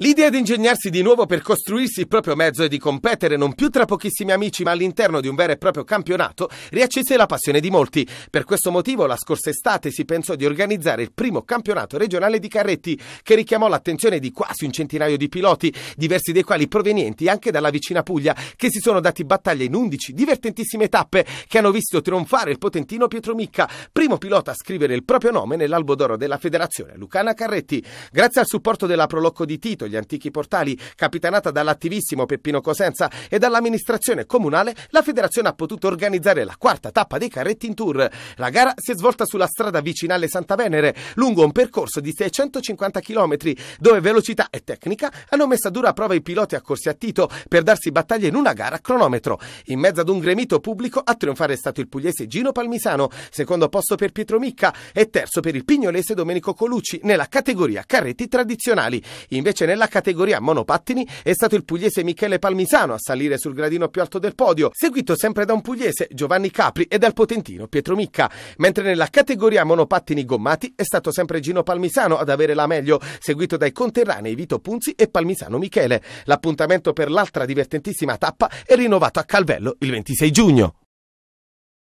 L'idea di ingegnarsi di nuovo per costruirsi il proprio mezzo e di competere non più tra pochissimi amici ma all'interno di un vero e proprio campionato riaccese la passione di molti. Per questo motivo la scorsa estate si pensò di organizzare il primo campionato regionale di carretti che richiamò l'attenzione di quasi un centinaio di piloti, diversi dei quali provenienti anche dalla vicina Puglia, che si sono dati battaglia in 11 divertentissime tappe che hanno visto trionfare il potentino Pietro Micca, primo pilota a scrivere il proprio nome nell'albo d'oro della federazione Lucana Carretti. Grazie al supporto della Prolocco di Tito gli antichi portali, capitanata dall'attivissimo Peppino Cosenza e dall'amministrazione comunale, la federazione ha potuto organizzare la quarta tappa dei carretti in tour. La gara si è svolta sulla strada vicinale Santa Venere, lungo un percorso di 650 km, dove velocità e tecnica hanno messo a dura prova i piloti accorsi a Tito per darsi battaglia in una gara a cronometro. In mezzo ad un gremito pubblico a trionfare è stato il pugliese Gino Palmisano, secondo posto per Pietro Micca e terzo per il pignolese Domenico Colucci nella categoria carretti tradizionali. Invece nella nella categoria monopattini è stato il pugliese Michele Palmisano a salire sul gradino più alto del podio, seguito sempre da un pugliese Giovanni Capri e dal potentino Pietro Micca, mentre nella categoria monopattini gommati è stato sempre Gino Palmisano ad avere la meglio, seguito dai conterranei Vito Punzi e Palmisano Michele. L'appuntamento per l'altra divertentissima tappa è rinnovato a Calvello il 26 giugno.